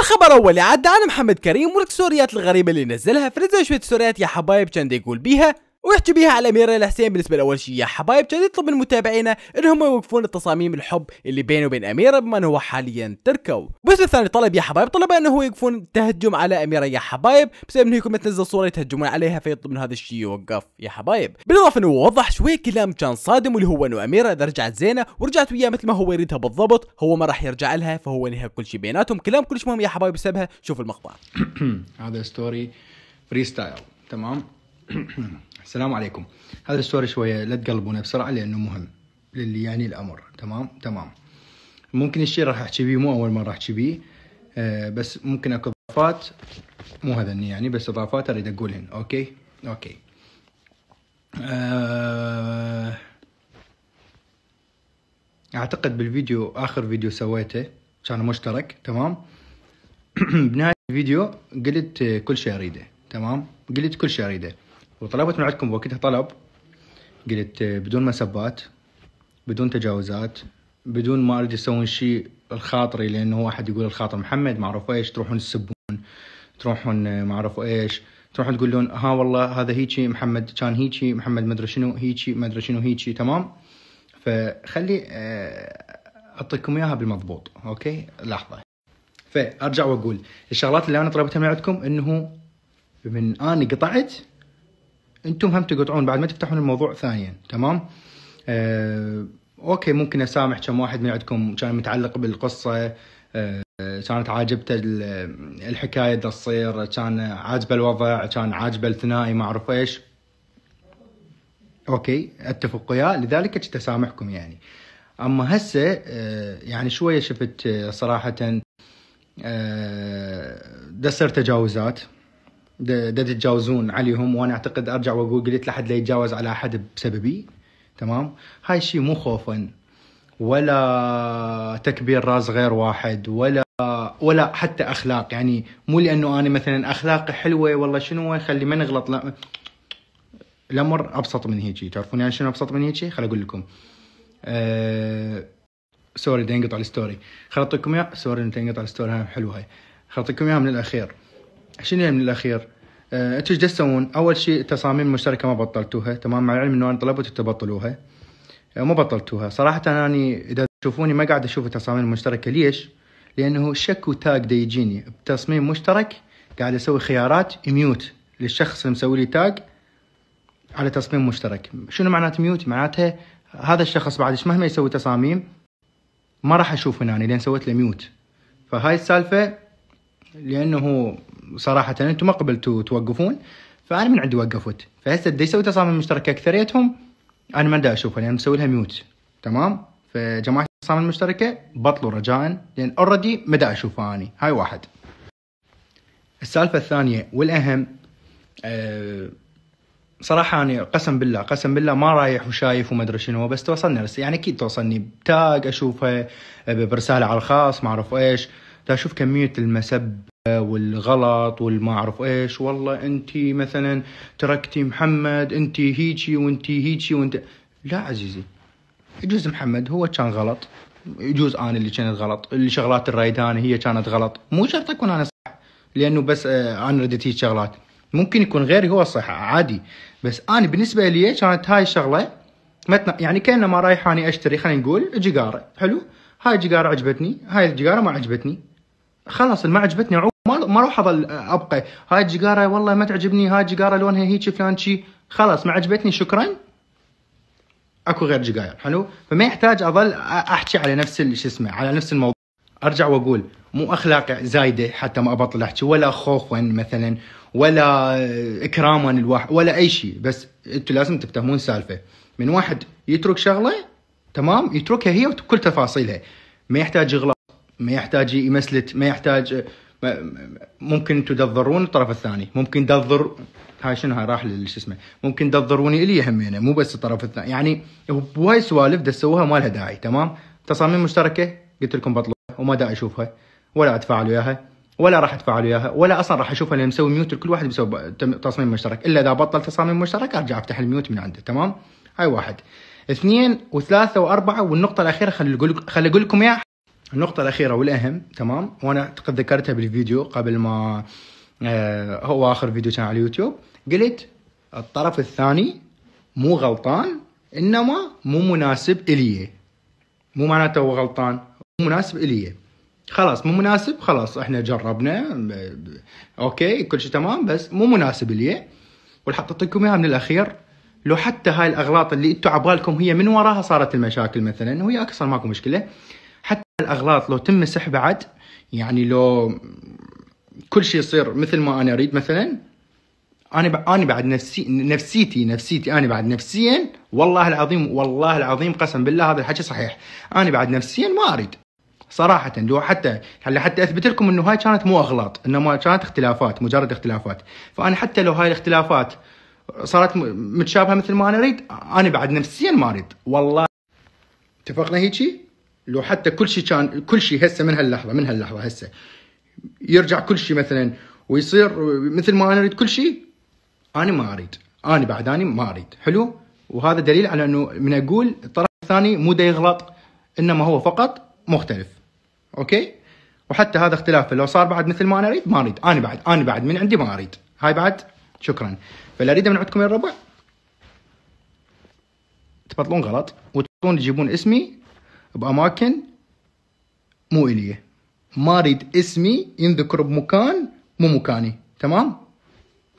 الخبر اول عدى عن محمد كريم والكسوريات الغريبه اللي نزلها فرزها شويه ستوريات يا حبايب كان يقول بيها ويحكي بيها على اميره الحسين بالنسبه لاول شيء يا حبايب كان يطلب من متابعينا انهم يوقفون التصاميم الحب اللي بينه وبين اميره بما هو حاليا تركوا بس الثاني طلب يا حبايب طلب انه يوقفون تهجم على اميره يا حبايب بسبب انه يكون تنزل صوره يتهجمون عليها فيطلب من هذا الشيء يوقف يا حبايب بالاضافه انه وضح شوي كلام كان صادم واللي هو انه اميره اذا رجعت زينه ورجعت وياه مثل ما هو يريدها بالضبط هو ما راح يرجع لها فهو نهى كل شيء بيناتهم كلام كلش مهم يا حبايب بسببها شوف المقطع هذا ستوري فري تمام السلام عليكم هذا السوري شويه لا تقلبونه بسرعه لانه مهم للي يعني الامر تمام تمام ممكن الشيء راح احكي بيه مو اول مره احكي بيه آه بس ممكن اكو اضافات مو هذني يعني بس اضافات اريد اقولهن اوكي اوكي آه اعتقد بالفيديو اخر فيديو سويته كان مشترك تمام بنهايه الفيديو قلت كل شيء اريده تمام قلت كل شيء اريده وطلبت من عندكم وقتها طلب قلت آه، بدون مسبات بدون تجاوزات بدون ما اريد تسوون شيء الخاطري لانه واحد يقول الخاطر محمد ما اعرف ايش تروحون تسبون تروحون آه، ما اعرف ايش تروحون تقولون ها والله هذا هيجي محمد كان هيجي محمد ما ادري شنو هيجي ما ادري شنو هيجي تمام فخلي آه، اعطيكم اياها بالمضبوط اوكي لحظه فارجع واقول الشغلات اللي انا طلبتها من عندكم انه من اني قطعت انتم هم تقطعون بعد ما تفتحون الموضوع ثانيا تمام آه اوكي ممكن اسامح كم واحد من عندكم كان متعلق بالقصه آه كانت عاجبته الحكايه دا تصير كان عاجبه الوضع كان عاجبه الثنائي ما اعرف ايش اوكي اتفق وياه لذلك كنت اسامحكم يعني اما هسه آه يعني شويه شفت آه، صراحه آه، دسر تجاوزات دا, تتجاوزون عليهم وانا اعتقد ارجع واقول قلت لحد لا يتجاوز على احد بسببي تمام هاي الشيء مو خوفا ولا تكبير راس غير واحد ولا ولا حتى اخلاق يعني مو لانه انا مثلا اخلاقي حلوه والله شنو خلي ما نغلط لا الامر ابسط من هيجي تعرفون يعني شنو ابسط من هيجي خل اقول لكم أه... سوري بدي انقطع الستوري خل اعطيكم اياها سوري بدي الستوري هاي حلوه هاي خل اعطيكم اياها من الاخير شنو يعني من الاخير؟ آه، انتم ايش تسوون؟ اول شيء التصاميم المشتركه ما بطلتوها تمام مع العلم انه انا طلبت تبطلوها آه، ما بطلتوها صراحه انا يعني اذا تشوفوني ما قاعد اشوف التصاميم المشتركه ليش؟ لانه شك وتاج دا يجيني بتصميم مشترك قاعد اسوي خيارات ميوت للشخص اللي مسوي لي تاج على تصميم مشترك شنو معناته ميوت معناته هذا الشخص بعد مهما يسوي تصاميم ما راح اشوفه هنا لان سويت له ميوت فهاي السالفه لانه صراحه انتم ما قبلتوا توقفون فانا من عندي وقفت فهسه بدي اسوي تصاميم مشتركه اكثريتهم انا ما بدي اشوفها لان مسوي لها ميوت تمام فجماعه التصاميم المشتركه بطلوا رجاء لان اوريدي ما بدي اشوفها اني هاي واحد السالفه الثانيه والاهم أه صراحه انا قسم بالله قسم بالله ما رايح وشايف وما ادري شنو بس توصلني يعني اكيد توصلني بتاج اشوفها آه، برساله على الخاص ما اعرف ايش تشوف كمية المسب والغلط والما اعرف ايش والله انت مثلا تركتي محمد انت هيجي وانت هيجي وانت لا عزيزي يجوز محمد هو كان غلط يجوز انا اللي كانت غلط اللي شغلات الريدانه هي كانت غلط مو شرط اكون انا صح لانه بس آه، انا رديت هيك شغلات ممكن يكون غيري هو صح عادي بس انا بالنسبه لي كانت هاي الشغله متنا يعني كانما رايح اني اشتري خلينا نقول جيجاره حلو هاي الجيجاره عجبتني هاي الجيجاره ما عجبتني خلاص ما عجبتني عوم ما اروح اظل ابقى هاي الجيجاره والله ما تعجبني هاي الجيجاره لونها هيك فلان شي خلاص ما عجبتني شكرا اكو غير جيجاير حلو فما يحتاج اظل احكي على نفس شو اسمه على نفس الموضوع ارجع واقول مو اخلاق زايده حتى ما ابطل احكي ولا خوفا مثلا ولا اكراما الواحد ولا اي شيء بس انتم لازم تفتهمون سالفه من واحد يترك شغله تمام يتركها هي وكل تفاصيلها ما يحتاج يغلط ما يحتاج يمسلت ما يحتاج ممكن انتم تضرون الطرف الثاني ممكن تضر هاي شنو هاي راح شو اسمه ممكن تضروني الي همينه مو بس الطرف الثاني يعني بواي سوالف تسووها ما لها داعي تمام تصاميم مشتركه قلت لكم بطلوها وما داعي اشوفها ولا اتفاعل وياها ولا راح اتفاعل وياها ولا اصلا راح اشوفها لان مسوي ميوت لكل واحد بيسوي تصميم مشترك الا اذا بطل تصاميم مشترك ارجع افتح الميوت من عنده تمام هاي واحد اثنين وثلاثه واربعه والنقطه الاخيره خلي اقول خلي اقول لكم اياها النقطة الأخيرة والأهم تمام وأنا قد ذكرتها بالفيديو قبل ما آه هو آخر فيديو كان على اليوتيوب قلت الطرف الثاني مو غلطان إنما مو مناسب إلي مو معناته هو غلطان مو مناسب إلي خلاص مو مناسب خلاص احنا جربنا اوكي كل شيء تمام بس مو مناسب لي وحطيت لكم اياها من الاخير لو حتى هاي الاغلاط اللي انتم عبالكم هي من وراها صارت المشاكل مثلا وهي اكثر ماكو مشكله الاغلاط لو تم بعد عد يعني لو كل شيء يصير مثل ما انا اريد مثلا انا انا بعد نفسي نفسيتي نفسيتي انا بعد نفسيا والله العظيم والله العظيم قسم بالله هذا الحكي صحيح انا بعد نفسيا ما اريد صراحة لو حتى حتى اثبت لكم انه هاي كانت مو اغلاط انما كانت اختلافات مجرد اختلافات فانا حتى لو هاي الاختلافات صارت متشابهة مثل ما انا اريد انا بعد نفسيا ما اريد والله اتفقنا هيجي لو حتى كل شيء كان كل شيء هسه من هاللحظه من هاللحظه هسه يرجع كل شيء مثلا ويصير مثل ما انا اريد كل شيء انا ما اريد انا بعد انا ما اريد حلو وهذا دليل على انه من اقول الطرف الثاني مو ده يغلط انما هو فقط مختلف اوكي وحتى هذا اختلاف لو صار بعد مثل ما انا اريد ما اريد انا بعد انا بعد من عندي ما اريد هاي بعد شكرا فاللي اريده من عندكم يا الربع تبطلون غلط وتبطلون تجيبون اسمي بأماكن مو إلية ما أريد اسمي ينذكر بمكان مو مكاني تمام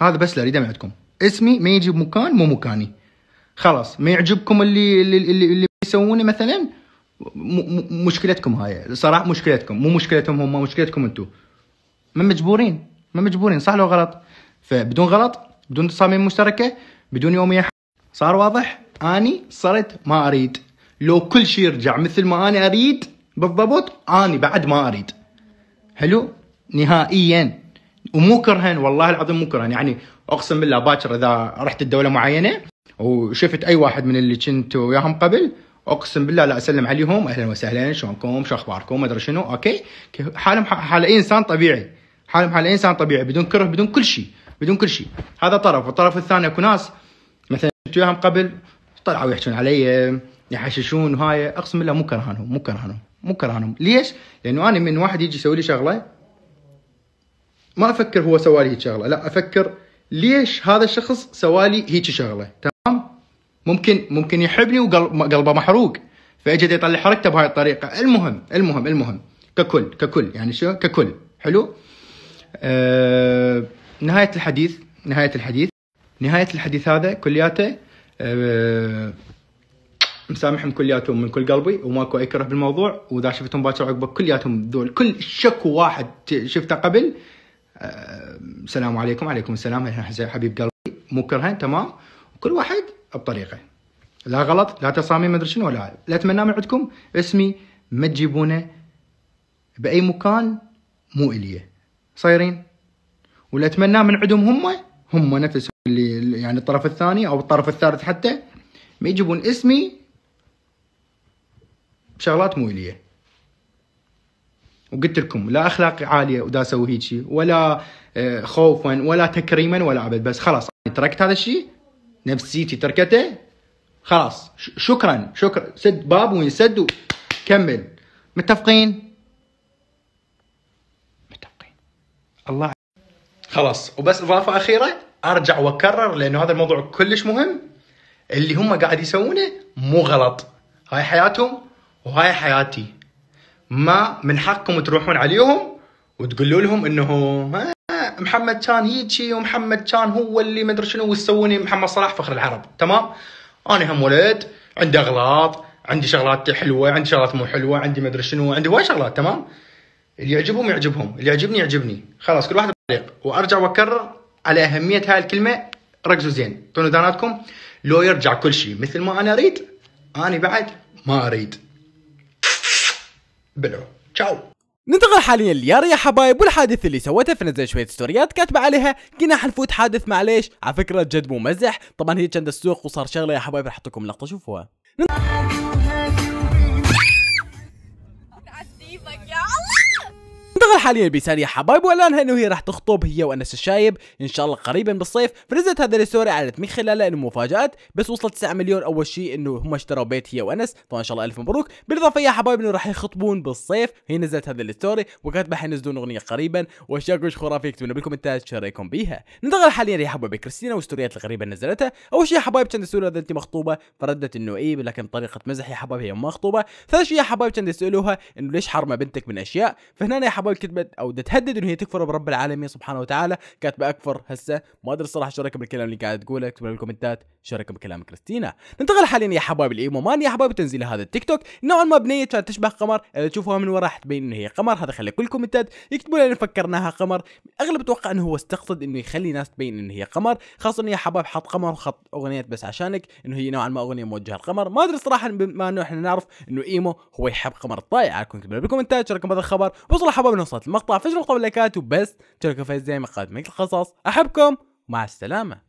هذا بس اللي أريده من عندكم اسمي ما يجي بمكان مو مكاني خلاص ما يعجبكم اللي اللي اللي, اللي يسوونه مثلا مشكلتكم هاي صراحة مشكلتكم مو مشكلتهم هم مشكلتكم انتم ما مجبورين ما مجبورين صح لو غلط فبدون غلط بدون تصاميم مشتركه بدون يوميه صار واضح اني صرت ما اريد لو كل شيء يرجع مثل ما انا اريد بالضبط اني بعد ما اريد حلو نهائيا ومو كرها والله العظيم مو كرهن يعني اقسم بالله باكر اذا رحت الدوله معينه وشفت اي واحد من اللي كنت وياهم قبل اقسم بالله لا اسلم عليهم اهلا وسهلا شلونكم شو اخباركم ما ادري شنو اوكي حالهم حال اي انسان طبيعي حالهم حال اي انسان طبيعي بدون كره بدون كل شيء بدون كل شيء هذا طرف والطرف الثاني اكو ناس مثلا كنت وياهم قبل طلعوا يحكون علي يحششون هاي اقسم بالله مو كرهانهم مو كرهانهم مو كرهانهم ليش؟ لانه انا من واحد يجي يسوي لي شغله ما افكر هو سوى لي شغله لا افكر ليش هذا الشخص سوى لي هيك شغله تمام؟ ممكن ممكن يحبني وقلبه محروق فاجد يطلع حركته بهاي الطريقه المهم المهم المهم ككل ككل يعني شو ككل حلو؟ أه نهايه الحديث نهايه الحديث نهايه الحديث هذا كلياته أه مسامحهم كلياتهم من كل قلبي وماكو اي كره بالموضوع واذا شفتهم باكر عقب كلياتهم ذول كل شكو واحد شفته قبل آه، السلام أه عليكم عليكم السلام احنا حبيب قلبي مو كرهن تمام كل واحد بطريقه لا غلط لا تصاميم مدري شنو ولا لا اتمنى من عندكم اسمي ما تجيبونه باي مكان مو الي صايرين ولا اتمنى من عندهم هم هم نفسهم اللي يعني الطرف الثاني او الطرف الثالث حتى ما يجيبون اسمي بشغلات مو إلية وقلت لكم لا اخلاقي عاليه ودا اسوي هيجي ولا آه، خوفا ولا تكريما ولا ابد بس خلاص تركت هذا الشيء نفسيتي تركته خلاص شكرا شكرا سد باب وينسد وكمل متفقين متفقين الله خلاص وبس اضافه اخيره ارجع واكرر لانه هذا الموضوع كلش مهم اللي هم قاعد يسوونه مو غلط هاي حياتهم وهاي حياتي ما من حقكم تروحون عليهم وتقولوا لهم انه آه، محمد كان هيجي ومحمد كان هو اللي ما ادري شنو وسوني محمد صلاح فخر العرب تمام انا هم ولد عندي اغلاط عندي شغلات حلوه عندي شغلات مو حلوه عندي ما ادري شنو عندي هواي شغلات تمام اللي يعجبهم يعجبهم اللي يعجبني يعجبني خلاص كل واحد بطريق وارجع واكرر على اهميه هاي الكلمه ركزوا زين طونوا داناتكم لو يرجع كل شيء مثل ما انا اريد انا بعد ما اريد بلعوه تشاو ننتقل حاليا لياري يا حبايب والحادث اللي سوته فنزل شويه ستوريات كاتبه عليها كنا حنفوت حادث معليش على فكره جد مو مزح طبعا هي كانت السوق وصار شغله يا حبايب راح احط لكم لقطه شوفوها تشتغل حاليا بسانيا حبايب واعلانها انه هي راح تخطب هي وانس الشايب ان شاء الله قريبا بالصيف فنزلت هذا الستوري اعلنت من خلاله انه مفاجات بس وصلت 9 مليون اول شيء انه هم اشتروا بيت هي وانس طبعا ان شاء الله الف مبروك بالاضافه يا حبايب انه راح يخطبون بالصيف هي نزلت هذا الستوري وكاتبه حينزلون اغنيه قريبا واشياء كلش خرافيه يكتبون بالكومنتات شو رايكم بيها ننتقل حاليا يا حبايب كريستينا والستوريات الغريبه اللي نزلتها اول شيء يا حبايب كانت تسألها اذا انت مخطوبه فردت انه اي لكن بطريقه مزح يا حبايب هي مو مخطوبه ثاني شيء يا حبايب كانت تسالوها انه ليش حرمه بنتك من اشياء فهنا يا حبايب كتبت او تهدد انه هي تكفر برب العالمين سبحانه وتعالى كاتبه اكفر هسه ما ادري الصراحه شو رايكم بالكلام اللي قاعد تقوله اكتبوا لي بالكومنتات شو رايكم بكلام كريستينا ننتقل حاليا يا حبايب الايمو مان يا حبايب تنزيل هذا التيك توك نوعا ما بنيه كانت تشبه قمر اذا تشوفوها من ورا حتبين انه هي قمر هذا خلي كل الكومنتات يكتبوا لنا فكرناها قمر اغلب اتوقع انه هو استقصد انه يخلي ناس تبين انه هي قمر خاصه انه يا حبايب حط قمر وخط اغنيه بس عشانك انه هي نوعا ما اغنيه موجهه للقمر ما ادري الصراحه بما انه احنا نعرف انه ايمو هو يحب قمر الطايع عليكم بالكومنتات رايكم بهذا الخبر وصل حبايبنا وصلت المقطع فجروا طبلايكات وبس تركوا زي دايما قادمين القصص احبكم مع السلامه